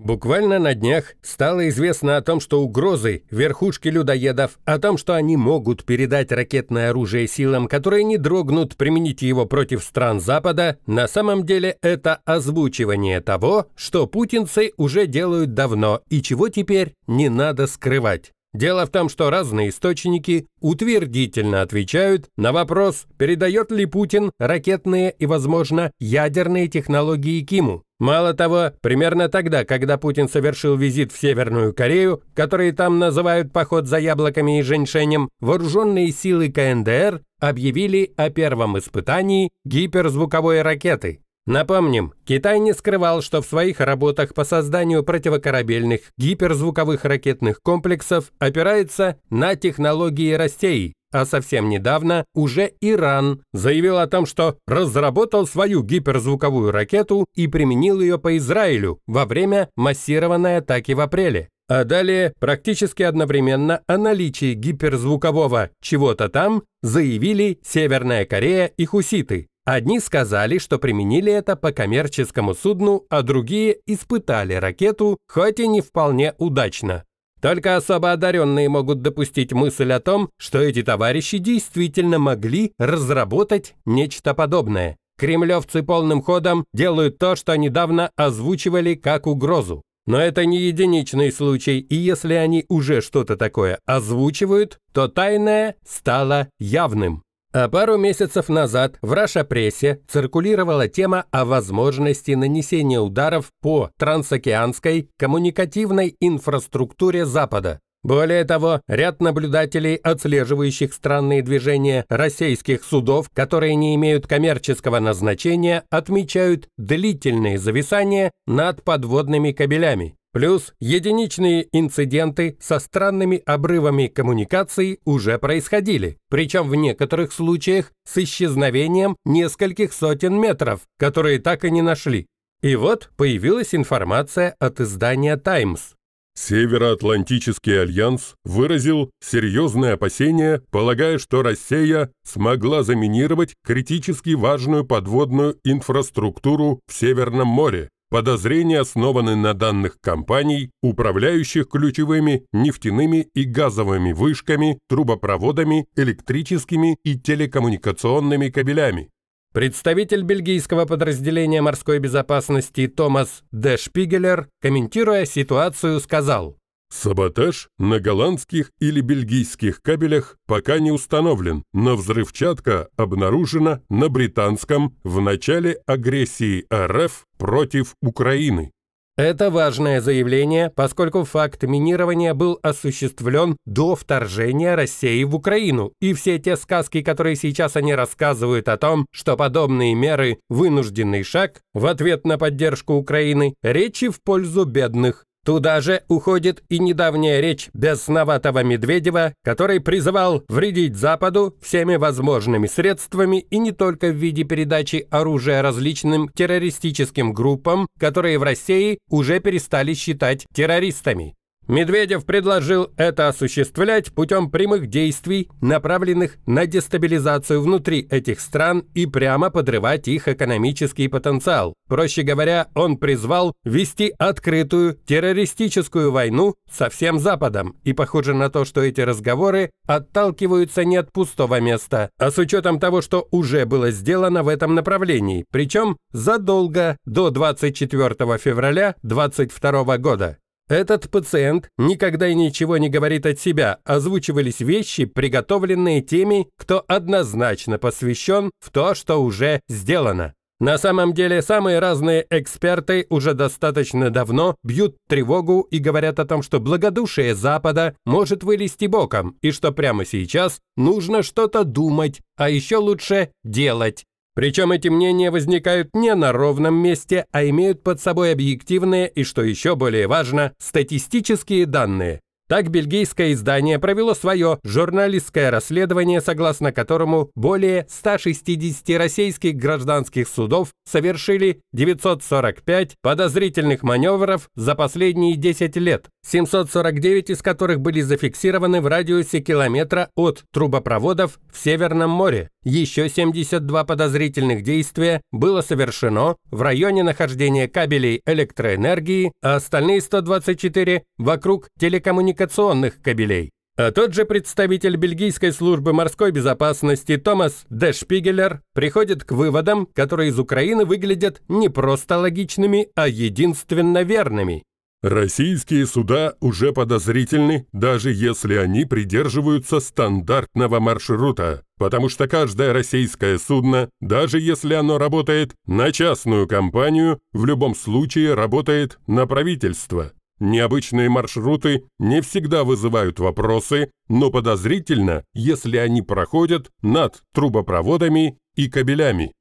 Буквально на днях стало известно о том, что угрозы верхушки людоедов, о том, что они могут передать ракетное оружие силам, которые не дрогнут применить его против стран Запада, на самом деле это озвучивание того, что путинцы уже делают давно и чего теперь не надо скрывать. Дело в том, что разные источники утвердительно отвечают на вопрос, передает ли Путин ракетные и, возможно, ядерные технологии Киму. Мало того, примерно тогда, когда Путин совершил визит в Северную Корею, который там называют поход за яблоками и женьшенем, вооруженные силы КНДР объявили о первом испытании гиперзвуковой ракеты. Напомним, Китай не скрывал, что в своих работах по созданию противокорабельных гиперзвуковых ракетных комплексов опирается на технологии Растеи, а совсем недавно уже Иран заявил о том, что разработал свою гиперзвуковую ракету и применил ее по Израилю во время массированной атаки в апреле. А далее, практически одновременно о наличии гиперзвукового чего-то там заявили Северная Корея и хуситы. Одни сказали, что применили это по коммерческому судну, а другие испытали ракету, хоть и не вполне удачно. Только особо одаренные могут допустить мысль о том, что эти товарищи действительно могли разработать нечто подобное. Кремлевцы полным ходом делают то, что недавно озвучивали как угрозу. Но это не единичный случай, и если они уже что-то такое озвучивают, то тайное стало явным. А пару месяцев назад в Раша-прессе циркулировала тема о возможности нанесения ударов по трансокеанской коммуникативной инфраструктуре Запада. Более того, ряд наблюдателей, отслеживающих странные движения российских судов, которые не имеют коммерческого назначения, отмечают длительные зависания над подводными кабелями. Плюс единичные инциденты со странными обрывами коммуникаций уже происходили, причем в некоторых случаях с исчезновением нескольких сотен метров, которые так и не нашли. И вот появилась информация от издания Times. Североатлантический альянс выразил серьезные опасения, полагая, что Россия смогла заминировать критически важную подводную инфраструктуру в Северном море, Подозрения основаны на данных компаний, управляющих ключевыми нефтяными и газовыми вышками, трубопроводами, электрическими и телекоммуникационными кабелями. Представитель бельгийского подразделения морской безопасности Томас Де Шпигелер, комментируя ситуацию, сказал Саботаж на голландских или бельгийских кабелях пока не установлен, но взрывчатка обнаружена на британском в начале агрессии РФ против Украины. Это важное заявление, поскольку факт минирования был осуществлен до вторжения России в Украину, и все те сказки, которые сейчас они рассказывают о том, что подобные меры – вынужденный шаг в ответ на поддержку Украины, речи в пользу бедных. Туда же уходит и недавняя речь бесноватого Медведева, который призывал вредить Западу всеми возможными средствами и не только в виде передачи оружия различным террористическим группам, которые в России уже перестали считать террористами. Медведев предложил это осуществлять путем прямых действий, направленных на дестабилизацию внутри этих стран и прямо подрывать их экономический потенциал. Проще говоря, он призвал вести открытую террористическую войну со всем Западом, и похоже на то, что эти разговоры отталкиваются не от пустого места, а с учетом того, что уже было сделано в этом направлении, причем задолго до 24 февраля 2022 года. Этот пациент никогда и ничего не говорит от себя, озвучивались вещи, приготовленные теми, кто однозначно посвящен в то, что уже сделано. На самом деле, самые разные эксперты уже достаточно давно бьют тревогу и говорят о том, что благодушие Запада может вылезти боком, и что прямо сейчас нужно что-то думать, а еще лучше делать. Причем эти мнения возникают не на ровном месте, а имеют под собой объективные и, что еще более важно, статистические данные. Так бельгийское издание провело свое журналистское расследование, согласно которому более 160 российских гражданских судов совершили 945 подозрительных маневров за последние 10 лет, 749 из которых были зафиксированы в радиусе километра от трубопроводов в Северном море. Еще 72 подозрительных действия было совершено в районе нахождения кабелей электроэнергии, а остальные 124 – вокруг телекоммуникационных кабелей. А тот же представитель бельгийской службы морской безопасности Томас Де Шпигелер приходит к выводам, которые из Украины выглядят не просто логичными, а единственно верными. Российские суда уже подозрительны, даже если они придерживаются стандартного маршрута, потому что каждое российское судно, даже если оно работает на частную компанию, в любом случае работает на правительство. Необычные маршруты не всегда вызывают вопросы, но подозрительно, если они проходят над трубопроводами и кабелями.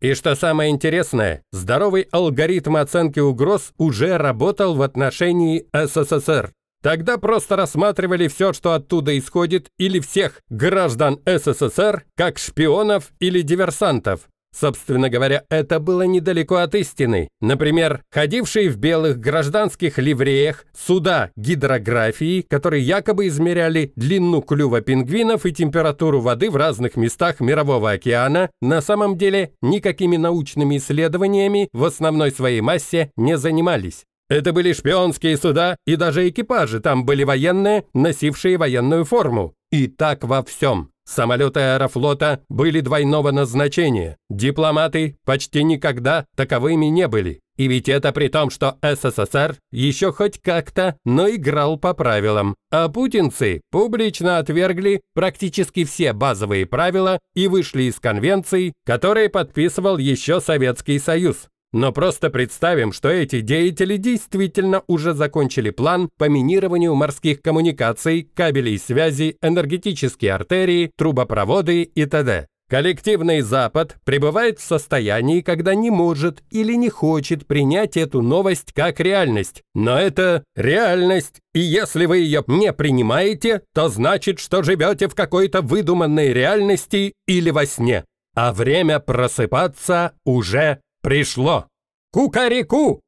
И что самое интересное, здоровый алгоритм оценки угроз уже работал в отношении СССР. Тогда просто рассматривали все, что оттуда исходит, или всех граждан СССР, как шпионов или диверсантов. Собственно говоря, это было недалеко от истины. Например, ходившие в белых гражданских ливреях суда гидрографии, которые якобы измеряли длину клюва пингвинов и температуру воды в разных местах Мирового океана, на самом деле никакими научными исследованиями в основной своей массе не занимались. Это были шпионские суда, и даже экипажи там были военные, носившие военную форму. И так во всем. Самолеты аэрофлота были двойного назначения. Дипломаты почти никогда таковыми не были. И ведь это при том, что СССР еще хоть как-то, но играл по правилам. А путинцы публично отвергли практически все базовые правила и вышли из конвенций, которые подписывал еще Советский Союз. Но просто представим, что эти деятели действительно уже закончили план по минированию морских коммуникаций, кабелей связи, энергетические артерии, трубопроводы и т.д. Коллективный Запад пребывает в состоянии, когда не может или не хочет принять эту новость как реальность. Но это реальность, и если вы ее не принимаете, то значит, что живете в какой-то выдуманной реальности или во сне. А время просыпаться уже пришло! Кукареку!